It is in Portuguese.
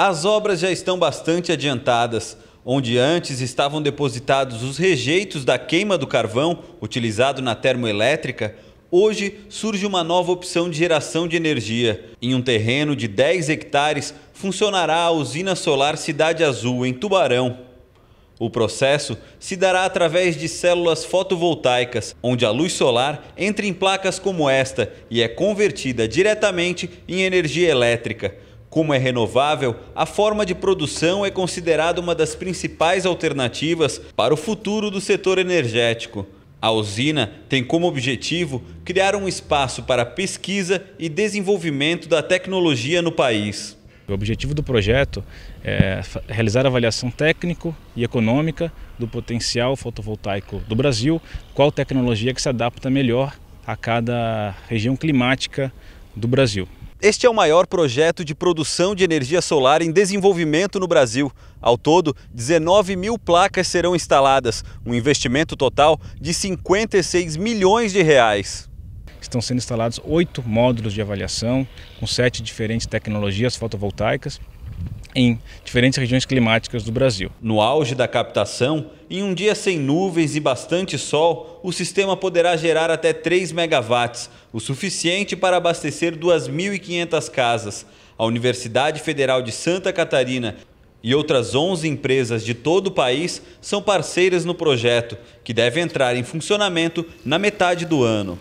As obras já estão bastante adiantadas. Onde antes estavam depositados os rejeitos da queima do carvão utilizado na termoelétrica, Hoje surge uma nova opção de geração de energia. Em um terreno de 10 hectares funcionará a usina solar Cidade Azul, em Tubarão. O processo se dará através de células fotovoltaicas, onde a luz solar entra em placas como esta e é convertida diretamente em energia elétrica. Como é renovável, a forma de produção é considerada uma das principais alternativas para o futuro do setor energético. A usina tem como objetivo criar um espaço para pesquisa e desenvolvimento da tecnologia no país. O objetivo do projeto é realizar avaliação técnico e econômica do potencial fotovoltaico do Brasil, qual tecnologia que se adapta melhor a cada região climática do Brasil. Este é o maior projeto de produção de energia solar em desenvolvimento no Brasil. Ao todo, 19 mil placas serão instaladas, um investimento total de 56 milhões de reais. Estão sendo instalados oito módulos de avaliação, com sete diferentes tecnologias fotovoltaicas, em diferentes regiões climáticas do Brasil. No auge da captação, em um dia sem nuvens e bastante sol, o sistema poderá gerar até 3 megawatts, o suficiente para abastecer 2.500 casas. A Universidade Federal de Santa Catarina e outras 11 empresas de todo o país são parceiras no projeto, que deve entrar em funcionamento na metade do ano.